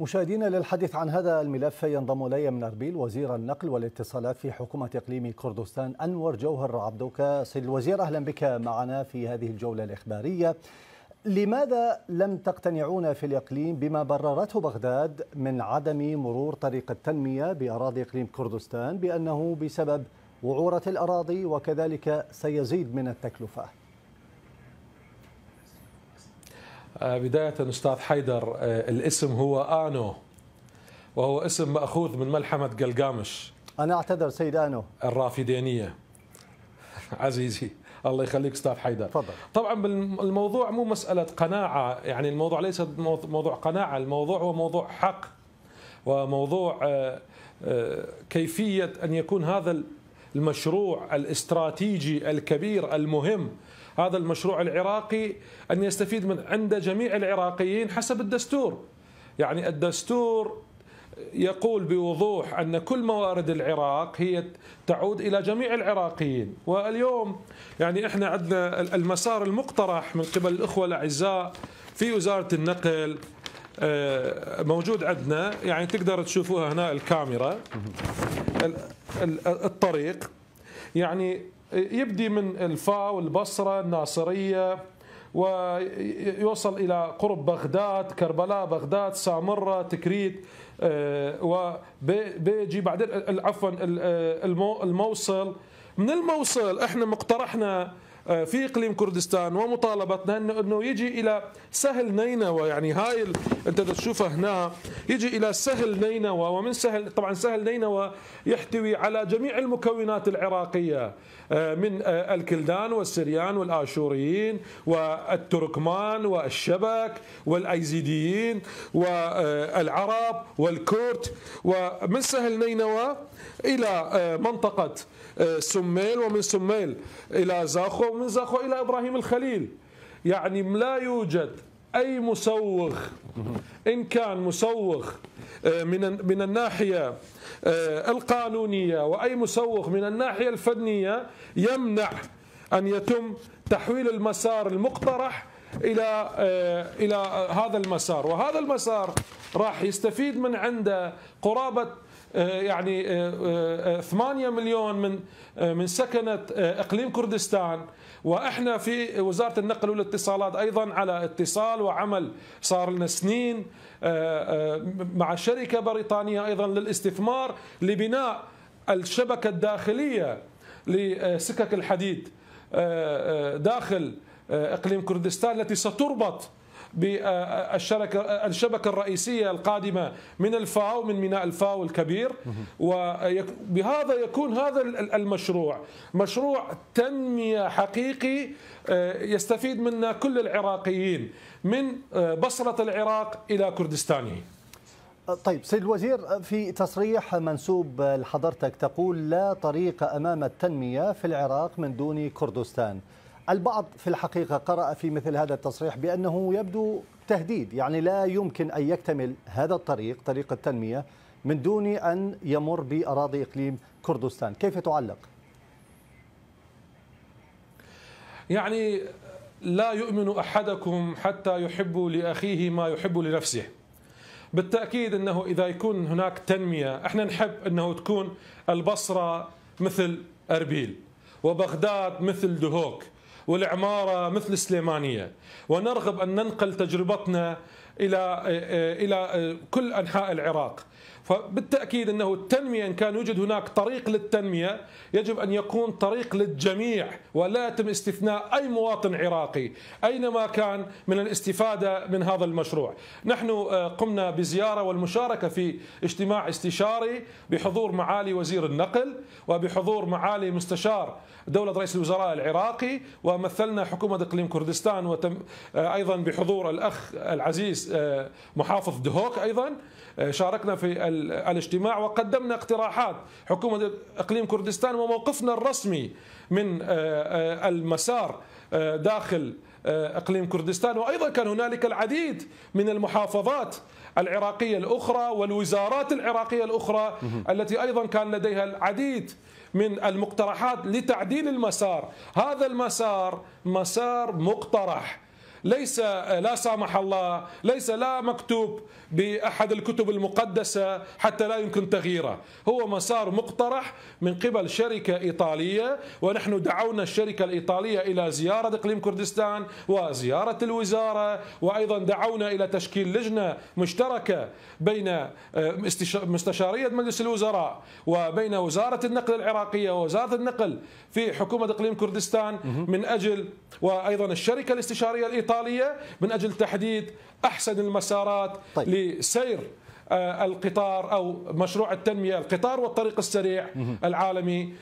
مشاهدينا للحديث عن هذا الملف ينضم الي من اربيل وزير النقل والاتصالات في حكومه اقليم كردستان انور جوهر عبدوكا سيد الوزير اهلا بك معنا في هذه الجوله الاخباريه. لماذا لم تقتنعون في الاقليم بما بررته بغداد من عدم مرور طريق التنميه باراضي اقليم كردستان بانه بسبب وعوره الاراضي وكذلك سيزيد من التكلفه؟ آه، بداية أستاذ حيدر آه، الاسم هو آنو وهو اسم مأخوذ من ملحمة قلقامش أنا أعتذر سيد آنو الرافدينية عزيزي الله يخليك استاذ حيدر فضل. طبعا الموضوع مو مساله قناعه يعني الموضوع ليس موضوع قناعه الموضوع هو موضوع حق وموضوع آه، كيفيه ان يكون هذا المشروع الاستراتيجي الكبير المهم هذا المشروع العراقي أن يستفيد من عند جميع العراقيين حسب الدستور يعني الدستور يقول بوضوح ان كل موارد العراق هي تعود الى جميع العراقيين، واليوم يعني احنا عندنا المسار المقترح من قبل الاخوه الاعزاء في وزاره النقل آه، موجود عندنا يعني تقدر تشوفوها هنا الكاميرا الطريق يعني يبدي من الفاو البصرة الناصرية ويوصل إلى قرب بغداد كربلاء بغداد سامرة تكريت آه، وبيجي بعدين عفوا آه، الموصل من الموصل احنا مقترحنا آه، في اقليم كردستان ومطالبتنا انه يجي الى سهل نينوى يعني هاي انت تشوفه هنا يجي الى سهل نينوى ومن سهل طبعا سهل نينوى يحتوي على جميع المكونات العراقيه آه، من آه، الكلدان والسريان والآشوريين والتركمان والشبك والأيزيديين والعرب والكرد ومن سهل نينوى إلى آه، منطقة سميل ومن سميل إلى زاخو ومن زاخو إلى إبراهيم الخليل يعني لا يوجد اي مسوغ ان كان مسوغ آه، من من الناحيه آه، القانونيه واي مسوغ من الناحيه الفنيه يمنع ان يتم تحويل المسار المقترح الى آه، الى هذا المسار وهذا المسار راح يستفيد من عنده قرابه آه، يعني 8 آه، آه، مليون من من سكنة اقليم كردستان واحنا في وزاره النقل والاتصالات ايضا على اتصال وعمل صار لنا سنين مع شركه بريطانيه ايضا للاستثمار لبناء الشبكه الداخليه لسكك الحديد داخل اقليم كردستان التي ستربط بالشبكة الشبكة الرئيسية القادمة من الفاو من ميناء الفاو الكبير وبهذا يكون هذا المشروع مشروع تنمية حقيقي آه، يستفيد منا كل العراقيين من آه، بصرة العراق إلى كردستانه طيب سيد الوزير في تصريح منسوب لحضرتك تقول لا طريق أمام التنمية في العراق من دون كردستان البعض في الحقيقة قرأ في مثل هذا التصريح بأنه يبدو تهديد يعني لا يمكن أن يكتمل هذا الطريق طريق التنمية من دون أن يمر بأراضي إقليم كردستان كيف تعلق؟ يعني لا يؤمن أحدكم حتى يحب لأخيه ما يحب لنفسه بالتأكيد أنه إذا يكون هناك تنمية إحنا نحب أنه تكون البصرة مثل أربيل وبغداد مثل دهوك والعمارة مثل السليمانية ونرغب أن ننقل تجربتنا إلى إلى كل أنحاء العراق فبالتأكيد أنه التنمية إن كان يوجد هناك طريق للتنمية يجب أن يكون طريق للجميع ولا يتم استثناء أي مواطن عراقي أينما كان من الاستفادة من هذا المشروع نحن آه، قمنا بزيارة والمشاركة في اجتماع استشاري بحضور معالي وزير النقل وبحضور معالي مستشار دولة رئيس الوزراء العراقي ومثلنا حكومة إقليم كردستان وتم آه، أيضا بحضور الأخ العزيز آه، محافظ دهوك أيضا شاركنا في الاجتماع وقدمنا اقتراحات حكومة إقليم كردستان وموقفنا الرسمي من آه، آه، المسار آه، داخل اقليم كردستان وايضا كان هنالك العديد من المحافظات العراقيه الاخرى والوزارات العراقيه الاخرى التي ايضا كان لديها العديد من المقترحات لتعديل المسار، هذا المسار مسار مقترح ليس لا سامح الله ليس لا مكتوب بأحد الكتب المقدسة حتى لا يمكن تغييره هو مسار مقترح من قبل شركة إيطالية ونحن دعونا الشركة الإيطالية إلى زيارة إقليم كردستان وزيارة الوزارة وأيضا دعونا إلى تشكيل لجنة مشتركة بين آه، مستشارية مجلس الوزراء وبين وزارة النقل العراقية ووزارة النقل في حكومة إقليم كردستان من أجل وأيضا الشركة الاستشارية الإيطالية الإيطالية من أجل تحديد أحسن المسارات طيب. لسير آه، القطار او مشروع التنميه القطار والطريق السريع العالمي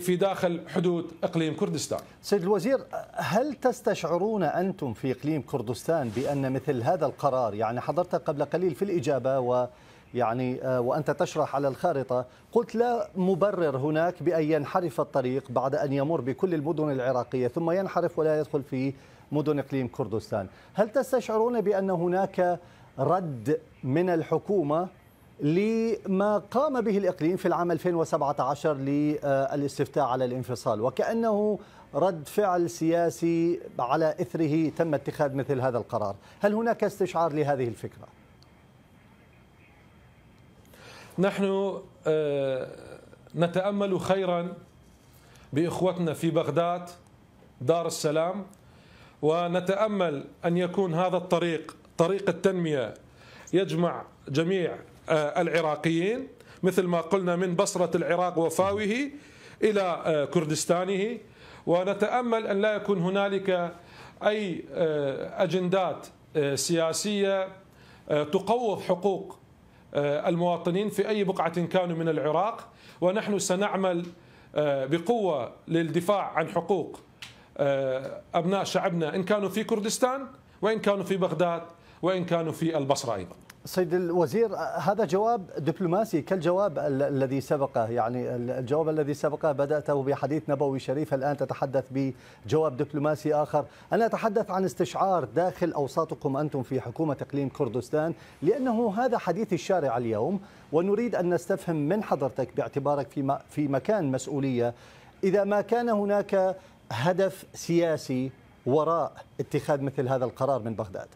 في داخل حدود اقليم كردستان. سيد الوزير هل تستشعرون انتم في اقليم كردستان بان مثل هذا القرار يعني حضرتك قبل قليل في الاجابه و يعني آه، وانت تشرح على الخارطه قلت لا مبرر هناك بان ينحرف الطريق بعد ان يمر بكل المدن العراقيه ثم ينحرف ولا يدخل في مدن إقليم كردستان هل تستشعرون بأن هناك رد من الحكومة لما قام به الإقليم في العام 2017 للاستفتاء على الانفصال وكأنه رد فعل سياسي على إثره تم اتخاذ مثل هذا القرار هل هناك استشعار لهذه الفكرة؟ نحن آه، نتأمل خيرا بإخوتنا في بغداد دار السلام ونتامل ان يكون هذا الطريق طريق التنميه يجمع جميع آه، العراقيين مثل ما قلنا من بصره العراق وفاوه الى آه، كردستانه ونتامل ان لا يكون هنالك اي آه، اجندات سياسيه تقوض حقوق المواطنين في اي بقعه كانوا من العراق ونحن سنعمل بقوه للدفاع عن حقوق آه، أبناء شعبنا إن كانوا في كردستان وإن كانوا في بغداد وإن كانوا في البصرة أيضا سيد الوزير هذا جواب دبلوماسي كالجواب الذي سبقه يعني الجواب الذي سبقه بدأته بحديث نبوي شريف الآن تتحدث بجواب دبلوماسي آخر أنا أتحدث عن استشعار داخل أوساطكم أنتم في حكومة إقليم كردستان لأنه هذا حديث الشارع اليوم ونريد أن نستفهم من حضرتك باعتبارك في, في مكان مسؤولية إذا ما كان هناك هدف سياسي وراء اتخاذ مثل هذا القرار من بغداد؟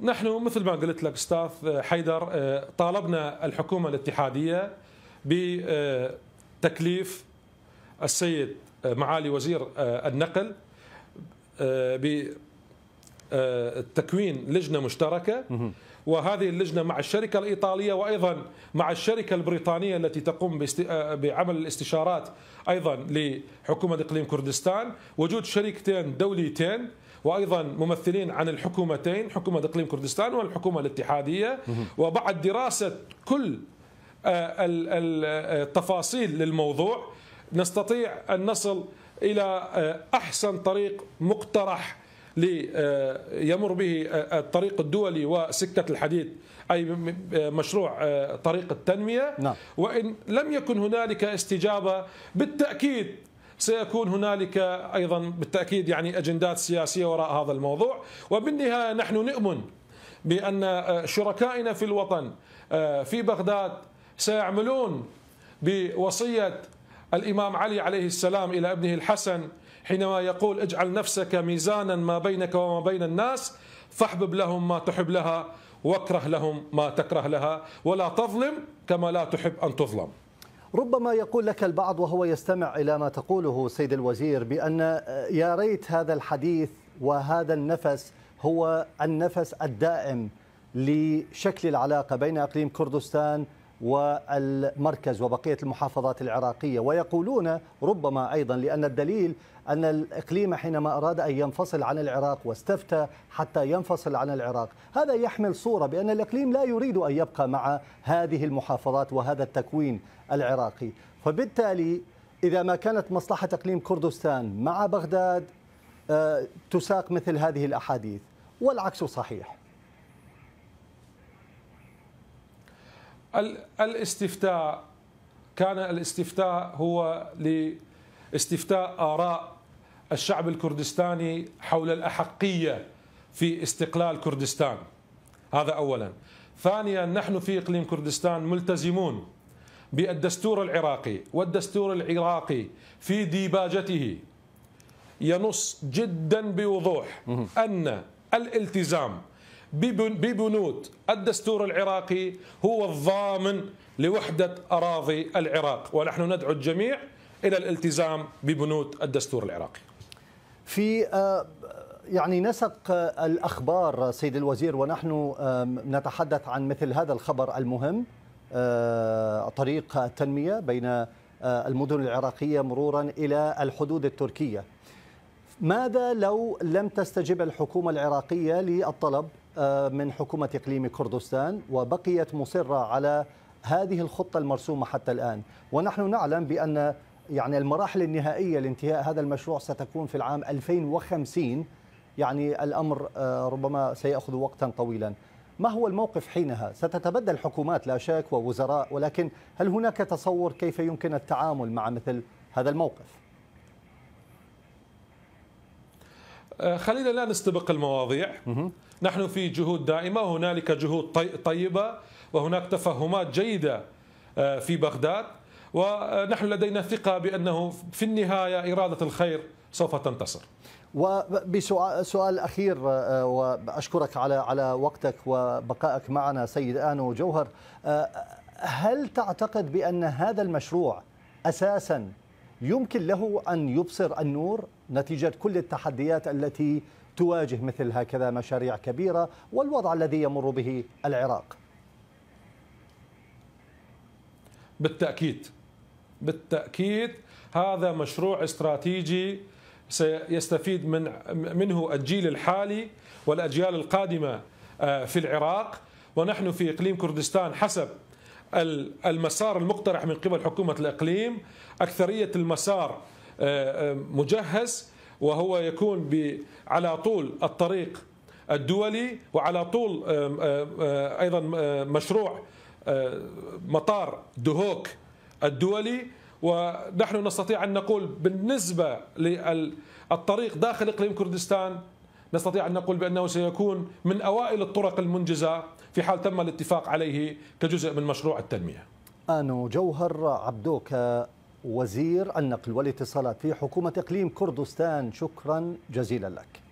نحن مثل ما قلت لك استاذ حيدر آه، طالبنا الحكومه الاتحاديه بتكليف السيد آه، معالي وزير آه، النقل بتكوين لجنه مشتركه وهذه اللجنة مع الشركة الإيطالية وأيضا مع الشركة البريطانية التي تقوم آه، بعمل الاستشارات أيضا لحكومة إقليم كردستان وجود شركتين دوليتين وايضا ممثلين عن الحكومتين حكومه اقليم كردستان والحكومه الاتحاديه وبعد دراسه كل آه، التفاصيل للموضوع نستطيع ان نصل الى آه، احسن طريق مقترح آه، يمر به آه، الطريق الدولي وسكة الحديد أي آه، مشروع طريق التنمية نعم. وإن لم يكن هنالك استجابة بالتأكيد سيكون هنالك أيضا بالتأكيد يعني أجندات سياسية وراء هذا الموضوع وبالنهاية نحن نؤمن بأن شركائنا في الوطن في بغداد سيعملون بوصية الإمام علي عليه السلام إلى ابنه الحسن حينما يقول اجعل نفسك ميزانا ما بينك وما بين الناس فاحبب لهم ما تحب لها واكره لهم ما تكره لها ولا تظلم كما لا تحب أن تظلم ربما يقول لك البعض وهو يستمع إلى ما تقوله سيد الوزير بأن آه، يا ريت هذا الحديث وهذا النفس هو النفس الدائم لشكل العلاقة بين أقليم كردستان والمركز وبقية المحافظات العراقية ويقولون ربما أيضا لأن الدليل أن الإقليم حينما أراد أن ينفصل عن العراق واستفتى حتى ينفصل عن العراق هذا يحمل صورة بأن الإقليم لا يريد أن يبقى مع هذه المحافظات وهذا التكوين العراقي فبالتالي إذا ما كانت مصلحة إقليم كردستان مع بغداد آه، تساق مثل هذه الأحاديث والعكس صحيح الاستفتاء كان الاستفتاء هو لاستفتاء آراء الشعب الكردستاني حول الأحقية في استقلال كردستان هذا أولا ثانيا نحن في إقليم كردستان ملتزمون بالدستور العراقي والدستور العراقي في ديباجته ينص جدا بوضوح أن الالتزام ببنود الدستور العراقي هو الضامن لوحدة أراضي العراق ونحن ندعو الجميع إلى الالتزام ببنود الدستور العراقي في آه، يعني نسق الأخبار سيد الوزير ونحن آه، نتحدث عن مثل هذا الخبر المهم آه، طريق التنمية بين المدن العراقية مرورا إلى الحدود التركية ماذا لو لم تستجب الحكومة العراقية للطلب آه، من حكومة إقليم كردستان وبقيت مصرة على هذه الخطة المرسومة حتى الآن ونحن نعلم بأن يعني المراحل النهائية لانتهاء هذا المشروع ستكون في العام 2050 يعني الأمر آه، ربما سيأخذ وقتا طويلا ما هو الموقف حينها؟ ستتبدل حكومات لا شك ووزراء ولكن هل هناك تصور كيف يمكن التعامل مع مثل هذا الموقف؟ آه، خلينا لا نستبق المواضيع نحن في جهود دائمة هنالك جهود طيبة وهناك تفهمات جيدة آه، في بغداد ونحن لدينا ثقة بأنه في النهاية إرادة الخير سوف تنتصر وبسؤال اخير آه، واشكرك على على وقتك وبقائك معنا سيد انو جوهر هل تعتقد بان هذا المشروع اساسا يمكن له أن يبصر النور نتيجة كل التحديات التي تواجه مثل هكذا مشاريع كبيرة والوضع الذي يمر به العراق بالتأكيد بالتأكيد هذا مشروع استراتيجي سيستفيد من منه الجيل الحالي والأجيال القادمة آه، في العراق ونحن في إقليم كردستان حسب المسار المقترح من قبل حكومة الإقليم أكثرية المسار آه، آه، مجهز وهو يكون على طول الطريق الدولي وعلى طول آه، أيضا مشروع مطار دهوك الدولي ونحن نستطيع أن نقول بالنسبة للطريق داخل إقليم كردستان نستطيع أن نقول بأنه سيكون من أوائل الطرق المنجزة في حال تم الاتفاق عليه كجزء من مشروع التنمية آنو جوهر عبدوك وزير النقل والاتصالات في حكومة إقليم كردستان شكرا جزيلا لك